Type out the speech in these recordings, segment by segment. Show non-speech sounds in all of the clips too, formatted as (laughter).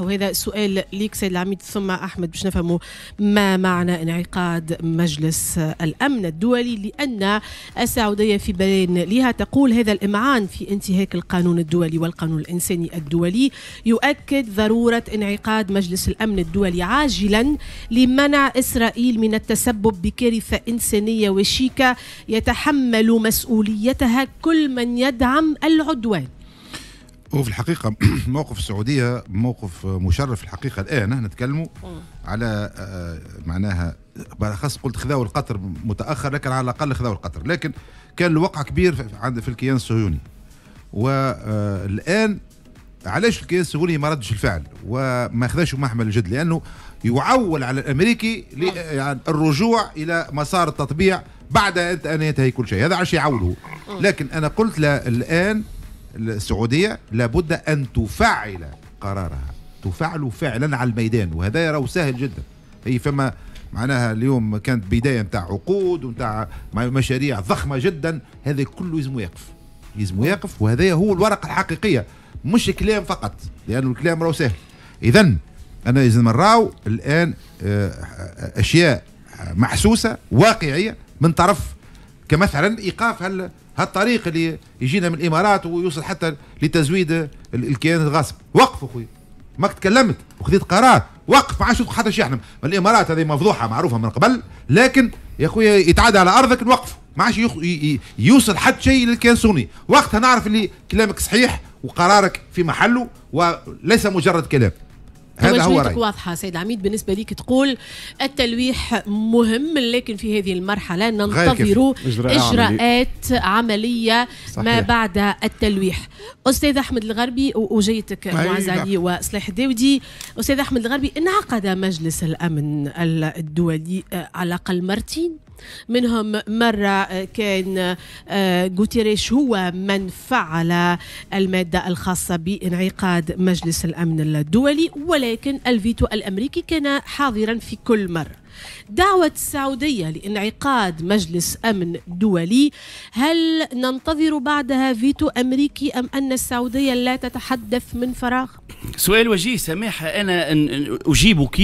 وهذا سؤال ليك سيد العميد ثم احمد باش نفهموا ما معنى انعقاد مجلس الامن الدولي لان السعوديه في بيان لها تقول هذا الامعان في انتهاك القانون الدولي والقانون الانساني الدولي يؤكد ضروره انعقاد مجلس الامن الدولي عاجلا لمنع اسرائيل من التسبب بكارثه انسانيه وشيكه يتحمل مسؤوليتها كل من يدعم العدوان هو في الحقيقة (clears throat) موقف السعودية موقف مشرف الحقيقة الآن نتكلموا على آه، معناها بالأخص قلت خذاوا القطر متأخر لكن على الأقل خذاوا القطر لكن كان الوقع كبير عند في الكيان الصهيوني والآن آه، علاش الكيان الصهيوني ما ردش الفعل وما خذاش محمل الجد لأنه يعول على الأمريكي آه، يعني الرجوع إلى مسار التطبيع بعد أن ينتهي كل شيء هذا علاش يعوله لكن أنا قلت الآن السعودية لابد أن تفعل قرارها تفعل فعلا على الميدان وهذا يراه سهل جدا هي فما معناها اليوم كانت بداية نتاع عقود ونتاع مشاريع ضخمة جدا هذا كله يزم يقف يزم يقف وهذا هو الورقة الحقيقية مش كلام فقط لأن الكلام راهو سهل إذا أنا لازم نراو الآن آه، أشياء محسوسة واقعية من طرف كمثلا إيقاف هل هالطريق اللي يجينا من الامارات ويوصل حتى لتزويد الكيان الغصب وقفوا خويا ما تكلمت وخذيت قرار وقف ما عادش حتى شيء احنا الامارات هذه مفضوحه معروفه من قبل لكن يا خويا يتعدى على ارضك نوقف ما عادش يوصل حتى شيء للكيان الصيني وقتها نعرف اللي كلامك صحيح وقرارك في محله وليس مجرد كلام هذا هو رأيي واضحة سيد عميد بالنسبة ليك تقول التلويح مهم لكن في هذه المرحلة ننتظر إجراءات عملي. عملية صحيح. ما بعد التلويح أستاذ أحمد الغربي وجيتك نعم. معز علي وصلاح الداودي أستاذ أحمد الغربي انعقد مجلس الأمن الدولي آه، على الأقل مرتين منهم مرة آه، كان آه، غوتيريش هو من فعل المادة الخاصة بانعقاد مجلس الأمن الدولي ولكن الفيتو الأمريكي كان حاضرا في كل مرة دعوة السعودية لانعقاد مجلس أمن دولي هل ننتظر بعدها فيتو أمريكي أم أن السعودية لا تتحدث من فراغ؟ سؤال وجيه سماحة أنا أجيبك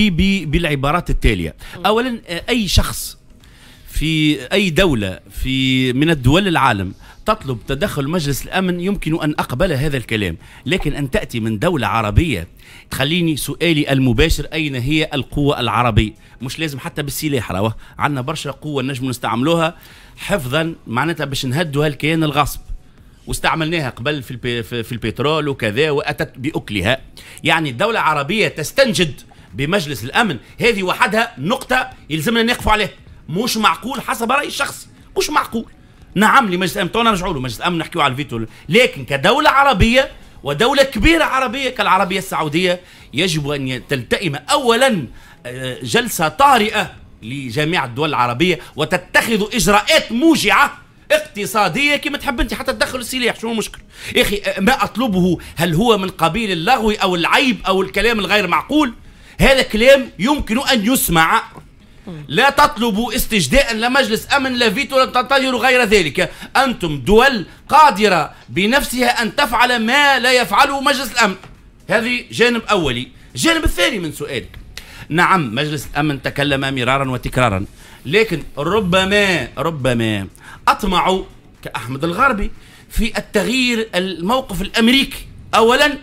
بالعبارات التالية أولا آه، أي شخص في أي دولة في من الدول العالم تطلب تدخل مجلس الأمن يمكن أن أقبل هذا الكلام لكن أن تأتي من دولة عربية تخليني سؤالي المباشر أين هي القوة العربية مش لازم حتى بالسلاح راه عندنا برشا قوة نجم نستعملوها حفظا معناتها باش نهدوا هالكيان الغصب واستعملناها قبل في, البي في البترول وكذا واتت باكلها يعني الدوله العربيه تستنجد بمجلس الامن هذه وحدها نقطه يلزمنا نقفوا عليها مش معقول حسب رايي الشخصي مش معقول نعم لمجلس الامن تونا نرجعوا له مجلس الامن نحكيو على الفيتو لكن كدوله عربيه ودولة كبيرة عربية كالعربية السعودية يجب أن تلتئم أولا آه، جلسة طارئة لجميع الدول العربية وتتخذ إجراءات موجعة اقتصادية كما تحب أنت حتى تدخل السلاح شنو المشكل يا أخي آه، ما أطلبه هل هو من قبيل اللغو أو العيب أو الكلام الغير معقول هذا كلام يمكن أن يسمع لا تطلبوا استجداء لمجلس أمن لا فيتو تنتظروا غير ذلك أنتم دول قادرة بنفسها أن تفعل ما لا يفعله مجلس الأمن هذه جانب أولي الجانب الثاني من سؤالك نعم مجلس الأمن تكلم مرارا وتكرارا لكن ربما ربما أطمع كأحمد الغربي في التغيير الموقف الأمريكي أولا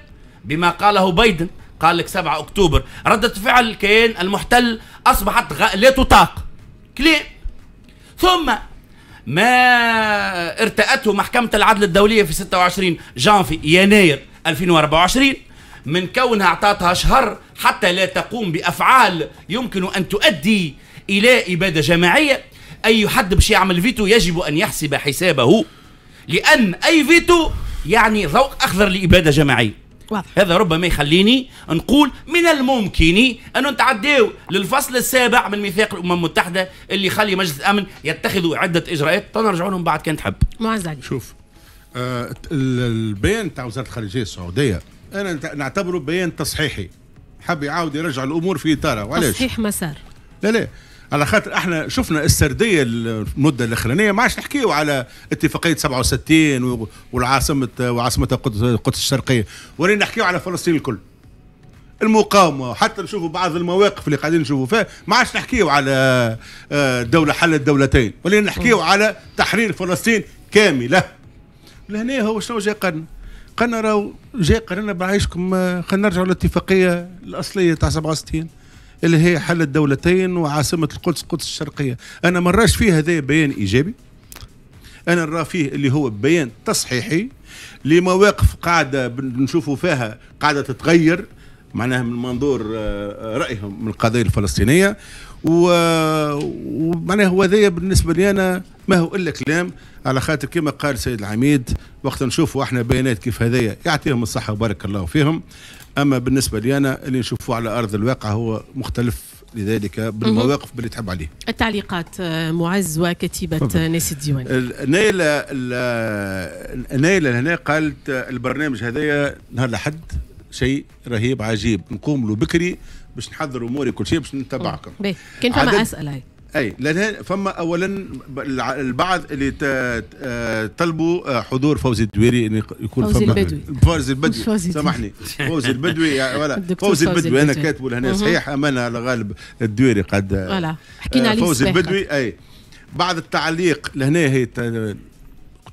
بما قاله بايدن قال لك 7 أكتوبر ردة فعل الكيان المحتل أصبحت غ... لا تطاق كلام ثم ما ارتأته محكمة العدل الدولية في 26 جانفي يناير 2024 من كونها اعطتها شهر حتى لا تقوم بافعال يمكن ان تؤدي الى اباده جماعيه اي حد باش يعمل فيتو يجب ان يحسب حسابه لان اي فيتو يعني ذوق اخضر لاباده جماعيه واضح. هذا ربما يخليني نقول من الممكن أن نتعداو للفصل السابع من ميثاق الأمم المتحدة اللي يخلي مجلس الأمن يتخذ عدة إجراءات تنرجعوا لهم بعد كان تحب معز شوف آه البيان تاع وزارة الخارجية السعودية أنا نعتبره بيان تصحيحي حب يعاود يرجع الأمور في إطارها وعلاش تصحيح مسار لا لا على خاطر احنا شفنا السرديه المده الاخرانيه ما عادش نحكيو على اتفاقيه 67 والعاصمه وعاصمه القدس القدس الشرقيه ورينا نحكيو على فلسطين الكل المقاومه حتى نشوفوا بعض المواقف اللي قاعدين نشوفوا فيها ما عادش نحكيو على آه، دوله حل الدولتين ولينا نحكيو على تحرير فلسطين كامله لهنا هو شنو جاي قرن قلنا راهو جاي قرن بعيشكم آه، خلينا نرجعوا للاتفاقيه الاصليه تاع 67 اللي هي حل الدولتين وعاصمه القدس القدس الشرقيه انا ما راش فيه هذا بيان ايجابي انا نرى فيه اللي هو بيان تصحيحي لمواقف قاعده نشوفوا فيها قاعده تتغير معناها من منظور آه، آه، رايهم من القضيه الفلسطينيه ومعناها هو ذي بالنسبه لي انا ما هو الا كلام على خاطر كما قال سيد العميد وقت نشوفوا احنا بيانات كيف هذايا يعطيهم الصحه وبارك الله فيهم اما بالنسبه لي انا اللي نشوفه على ارض الواقع هو مختلف لذلك بالمواقف اللي تحب عليه التعليقات آه، معز وكتيبة ناس الديوان نايلة نايلة هنا قالت البرنامج هذايا نهار الأحد شيء رهيب عجيب نقوم له بكري باش نحضر اموري كل شيء باش نتبعكم كان فما اسئله اي لان فما اولا البعض اللي آه، طلبوا آه، حضور فوزي الدويري ان يكون فوزي البدوي فوزي البدوي سامحني فوزي البدوي (laughs) ولا فوزي البدوي انا كاتبه لهنا صحيح امانه على غالب الدويري قد آه، حكينا عليه فوزي البدوي اي بعض التعليق لهنا هي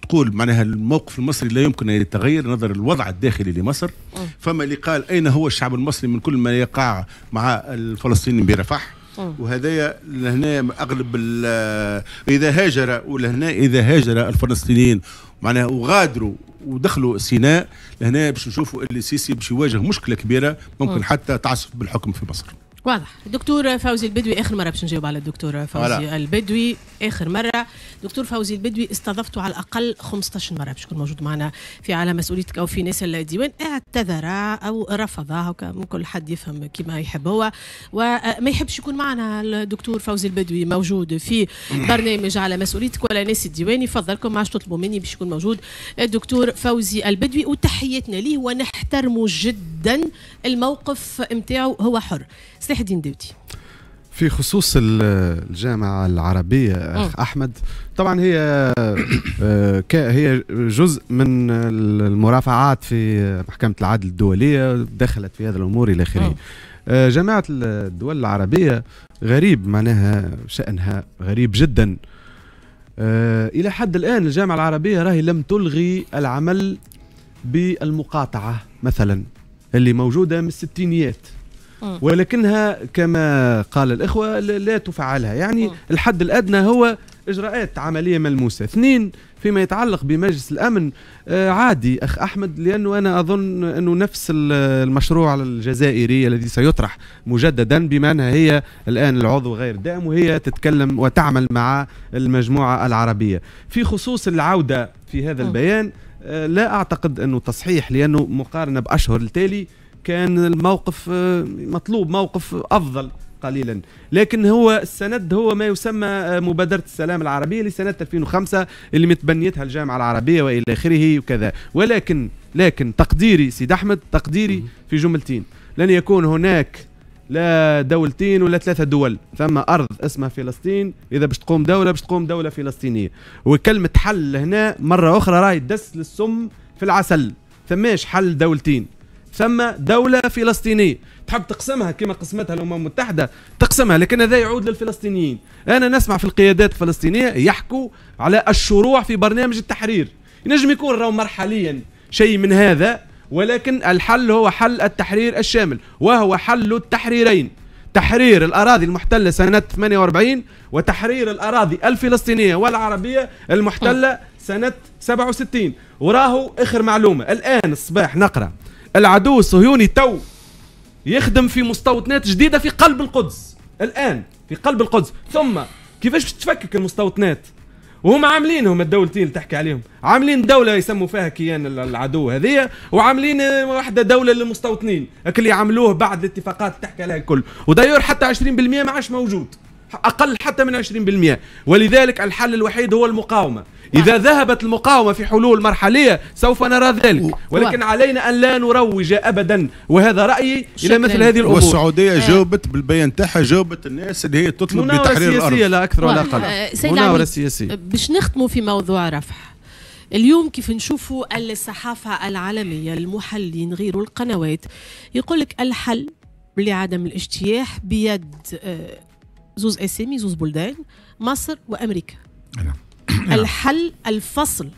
تقول معناها الموقف المصري لا يمكن ان يتغير نظر الوضع الداخلي لمصر فما اللي قال اين هو الشعب المصري من كل ما يقع مع الفلسطينيين برفح وهذايا لهنا اغلب اذا هاجر ولهنا اذا هاجر الفلسطينيين معناها وغادروا ودخلوا سيناء لهنا باش نشوفوا اللي السيسي باش يواجه مشكله كبيره ممكن حتى تعصف بالحكم في مصر واضح دكتور فوزي البدوي اخر مره باش نجاوب على الدكتور فوزي ولا. البدوي اخر مره دكتور فوزي البدوي استضفته على الاقل 15 مره باش يكون موجود معنا في على مسؤوليتك او في ناس الديوان اعتذر او رفض هكا ممكن حد يفهم كما يحب هو وما آه، يحبش يكون معنا الدكتور فوزي البدوي موجود في برنامج على مسؤوليتك ولا ناس الديوان يفضلكم ما عادش تطلبوا مني باش يكون موجود الدكتور فوزي البدوي وتحياتنا ليه ونحن يحترموا جدا الموقف نتاعو هو حر سلاح الدين دوتي في خصوص الجامعة العربية أخ أحمد طبعا هي آه، هي جزء من المرافعات في محكمة العدل الدولية دخلت في هذه الأمور إلى آخره آه، جامعة الدول العربية غريب معناها شأنها غريب جدا آه، إلى حد الآن الجامعة العربية راهي لم تلغي العمل بالمقاطعة مثلا اللي موجودة من الستينيات ولكنها كما قال الإخوة لا تفعلها يعني الحد الأدنى هو إجراءات عملية ملموسة اثنين فيما يتعلق بمجلس الأمن آه، عادي أخ أحمد لأنه أنا أظن أنه نفس المشروع الجزائري الذي سيطرح مجددا بما أنها هي الآن العضو غير دائم وهي تتكلم وتعمل مع المجموعة العربية في خصوص العودة في هذا البيان آه، لا اعتقد انه تصحيح لانه مقارنه باشهر التالي كان الموقف آه، مطلوب موقف افضل قليلا لكن هو السند هو ما يسمى آه، مبادرة السلام العربية لسنة 2005 اللي متبنيتها الجامعة العربية وإلى آخره وكذا ولكن لكن تقديري سيد أحمد تقديري في جملتين لن يكون هناك لا دولتين ولا ثلاثة دول ثم أرض اسمها فلسطين إذا باش تقوم دولة باش تقوم دولة فلسطينية وكلمة حل هنا مرة أخرى راهي دس للسم في العسل ثماش حل دولتين ثم دولة فلسطينية تحب تقسمها كما قسمتها الأمم المتحدة تقسمها لكن هذا يعود للفلسطينيين أنا نسمع في القيادات الفلسطينية يحكوا على الشروع في برنامج التحرير ينجم يكون راهو مرحليا شيء من هذا ولكن الحل هو حل التحرير الشامل وهو حل التحريرين تحرير الأراضي المحتلة سنة 48 وتحرير الأراضي الفلسطينية والعربية المحتلة سنة 67 وراهو آخر معلومة الآن الصباح نقرأ العدو الصهيوني تو يخدم في مستوطنات جديدة في قلب القدس الآن في قلب القدس ثم كيفاش تفكك المستوطنات وهم عاملينهم الدولتين اللي تحكي عليهم عاملين دوله يسموا فيها كيان العدو هذه وعاملين واحده دوله للمستوطنين اللي عملوه بعد الاتفاقات تحكي عليها الكل ودايور حتى 20% ما عادش موجود اقل حتى من 20% ولذلك الحل الوحيد هو المقاومه إذا ذهبت المقاومة في حلول مرحلية سوف نرى ذلك ولكن علينا أن لا نروج أبدا وهذا رأيي إلى مثل هذه الأمور والسعودية آه. جاوبت بالبيان تاعها جاوبت الناس اللي هي تطلب بتحرير الأرض سياسية لا أكثر ولا أقل آه، مناورة سياسية باش نختموا في موضوع رفح اليوم كيف نشوفوا الصحافة العالمية المحلين غير القنوات يقول لك الحل لعدم الاجتياح بيد آه، زوز اسامي زوز بلدان مصر وامريكا نعم (clears throat) نعم. الحل الفصل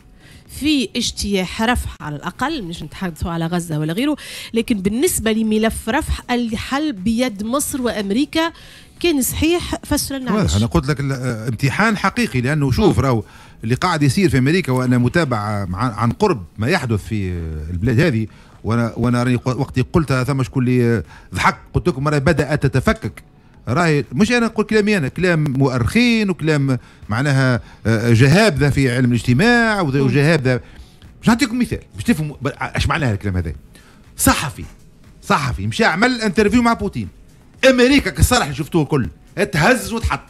في اجتياح رفح على الاقل مش نتحدثوا على غزه ولا غيره لكن بالنسبه لملف رفح الحل بيد مصر وامريكا كان صحيح فسر النعش انا قلت لك امتحان حقيقي لانه شوف نعم. راهو اللي قاعد يصير في امريكا وانا متابع عن قرب ما يحدث في البلاد هذه وانا وانا راني وقت قلتها ثم شكون اللي ضحك قلت لكم راه بدات تتفكك راهي مش انا نقول كلامي انا كلام مؤرخين وكلام معناها آه، جهابذه في علم الاجتماع وجهابذه باش نعطيكم مثال باش تفهموا اش معناها الكلام هذا صحفي صحفي مشى عمل انترفيو مع بوتين امريكا كالصالح اللي شفتوه الكل تهز وتحط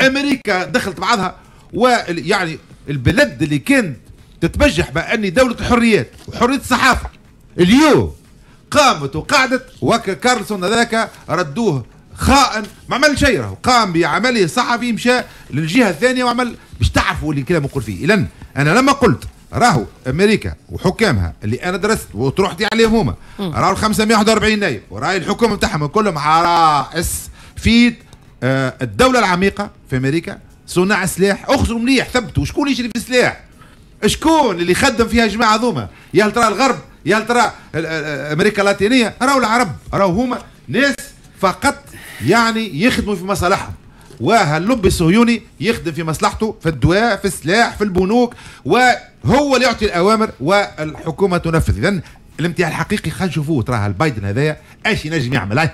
امريكا دخلت بعضها ويعني البلد اللي كانت تتبجح باني دوله الحريات وحريه الصحافه اليوم قامت وقعدت وكارلسون هذاك ردوه خائن ما عمل شيء راهو قام بعمله صحفي مشى للجهه الثانيه وعمل باش تعرفوا اللي كلام يقول فيه اذا انا لما قلت راهو امريكا وحكامها اللي انا درست وطرحتي عليهم هما راهو 541 نايب وراي الحكومه بتاعهم كلهم عرائس في آه، الدوله العميقه في امريكا صناع السلاح اخذوا مليح ثبتوا شكون يشري في السلاح شكون اللي خدم فيها جماعه ذوما يا ترى الغرب يا ترى امريكا اللاتينيه راهو العرب راهو هما ناس فقط يعني يخدموا في مصالحهم وهاللب الصهيوني يخدم في مصلحته في الدواء في السلاح في البنوك وهو اللي يعطي الاوامر والحكومه تنفذ اذا الامتحان الحقيقي خلينا نشوفوه تراه البايدن هذايا ايش ينجم يعمل هاي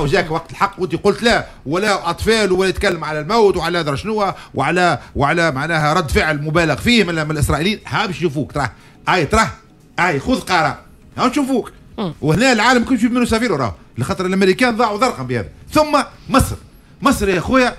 وجاك جاك وقت الحق وانت قلت لا ولا اطفال ولا يتكلم على الموت وعلى درا شنو وعلى وعلى معناها رد فعل مبالغ فيه من, الاسرائيليين ها باش يشوفوك تراه اي تراه اي خذ قرار ها نشوفوك وهنا العالم كل يجيب منه سفير وراه لخاطر الامريكان ضاعوا ضرقا بهذا ثم مصر مصر يا خويا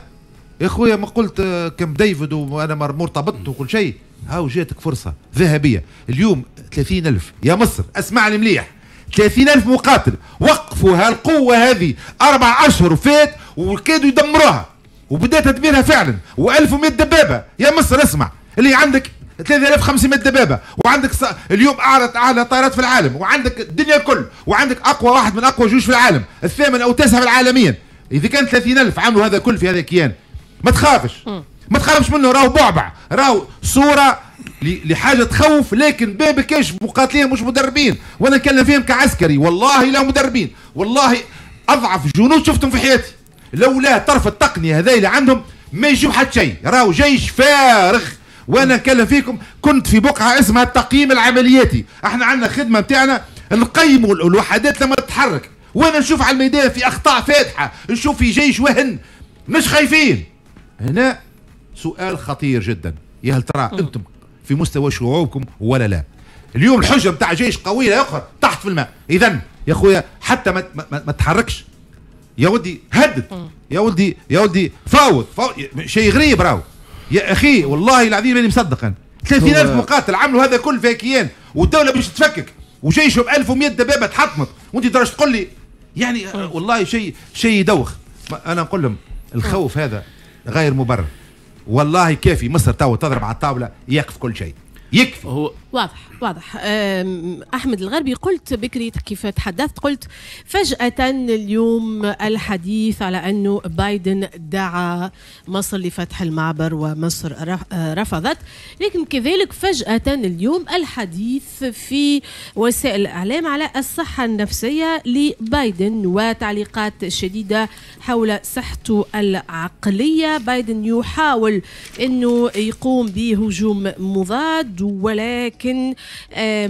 يا خويا ما قلت آه، كم ديفيد وانا مرتبط وكل شيء هاو جاتك فرصه ذهبيه اليوم 30 ألف يا مصر اسمعني مليح 30 ألف مقاتل وقفوا هالقوة هذه أربع أشهر فات وكادوا يدمروها وبدأت تدميرها فعلا و1100 دبابة يا مصر اسمع اللي عندك 3500 دبابه وعندك اليوم اعلى اعلى طائرات في العالم وعندك الدنيا الكل وعندك اقوى واحد من اقوى جيوش في العالم الثامن او التاسع عالميا اذا كان 30000 عملوا هذا كل في هذا الكيان ما تخافش ما تخافش منه راهو بعبع راهو صوره لحاجه تخوف لكن باب كاش مقاتلين مش مدربين وانا نتكلم فيهم كعسكري والله لا مدربين والله اضعف جنود شفتهم في حياتي لولا طرف التقنيه هذا اللي عندهم ما يجيب حد شيء راهو جيش فارغ وانا كلا فيكم كنت في بقعه اسمها التقييم العملياتي احنا عندنا خدمه نتاعنا نقيموا الوحدات لما تتحرك وانا نشوف على الميدان في اخطاء فاتحه نشوف في جيش وهن مش خايفين هنا سؤال خطير جدا يا هل ترى انتم في مستوى شعوبكم ولا لا اليوم الحجه بتاع جيش قوي لا يقهر تحت في الماء اذا يا خويا حتى ما, ما, ما تحركش يا ودي هدد يا ولدي يا ولدي فاوض, فاوض شيء غريب راهو يا اخي والله العظيم ماني مصدق انا 30000 مقاتل عملوا هذا كل فاكيان والدوله باش تفكك وجيشهم 1100 دبابه تحطمت وانت درجة تقول لي يعني آه، والله شيء شيء يدوخ انا نقول لهم الخوف هذا غير مبرر والله كافي مصر تو تضرب على الطاوله يقف كل شيء يكفي هو واضح واضح احمد الغربي قلت بكري كيف تحدثت قلت فجاه اليوم الحديث على انه بايدن دعا مصر لفتح المعبر ومصر رفضت لكن كذلك فجاه اليوم الحديث في وسائل الاعلام على الصحه النفسيه لبايدن وتعليقات شديده حول صحته العقليه بايدن يحاول انه يقوم بهجوم مضاد ولكن